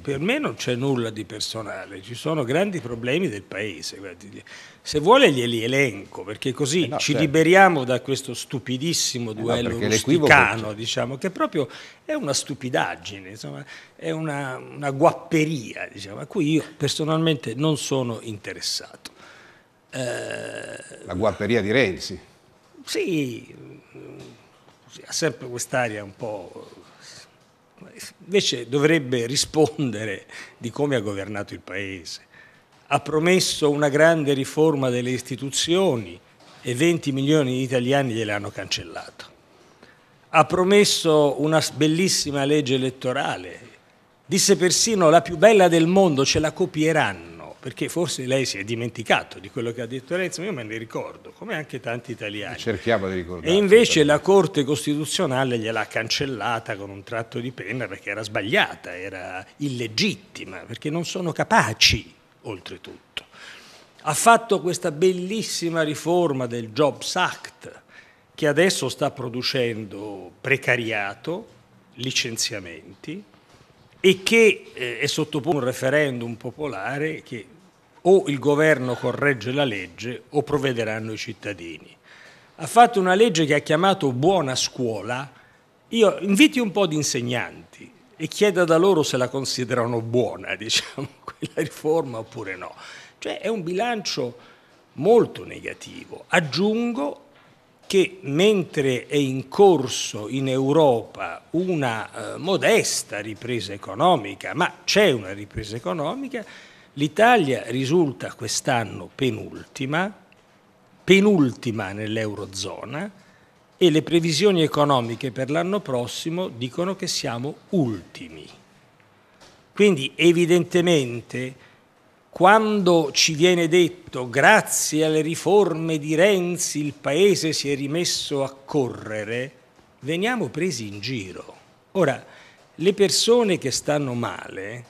per me non c'è nulla di personale, ci sono grandi problemi del paese. Se vuole glieli elenco, perché così eh no, ci certo. liberiamo da questo stupidissimo duello eh no, rusticano, diciamo, che proprio è una stupidaggine, insomma, è una, una guapperia, diciamo, a cui io personalmente non sono interessato. Eh, La guapperia di Renzi? Sì, mm, ha sempre quest'aria un po' invece dovrebbe rispondere di come ha governato il Paese. Ha promesso una grande riforma delle istituzioni e 20 milioni di italiani gliele hanno cancellato. Ha promesso una bellissima legge elettorale, disse persino la più bella del mondo, ce la copieranno perché forse lei si è dimenticato di quello che ha detto Renzi, ma io me ne ricordo, come anche tanti italiani. Cerchiamo di ricordare. E invece la Corte Costituzionale gliel'ha cancellata con un tratto di penna perché era sbagliata, era illegittima, perché non sono capaci, oltretutto. Ha fatto questa bellissima riforma del Jobs Act, che adesso sta producendo precariato, licenziamenti, e che eh, è sottoposto a un referendum popolare che o il governo corregge la legge o provvederanno i cittadini. Ha fatto una legge che ha chiamato buona scuola. Io inviti un po' di insegnanti e chieda da loro se la considerano buona, diciamo, quella riforma oppure no. Cioè è un bilancio molto negativo. Aggiungo che mentre è in corso in Europa una eh, modesta ripresa economica, ma c'è una ripresa economica, l'Italia risulta quest'anno penultima, penultima nell'Eurozona e le previsioni economiche per l'anno prossimo dicono che siamo ultimi. Quindi evidentemente quando ci viene detto grazie alle riforme di Renzi il paese si è rimesso a correre, veniamo presi in giro. Ora, le persone che stanno male,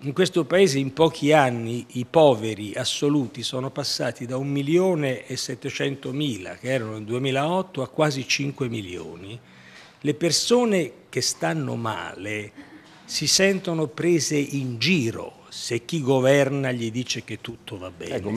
in questo paese in pochi anni i poveri assoluti sono passati da 1 milione e 700 mila, che erano nel 2008, a quasi 5 milioni. Le persone che stanno male si sentono prese in giro se chi governa gli dice che tutto va bene. Ecco,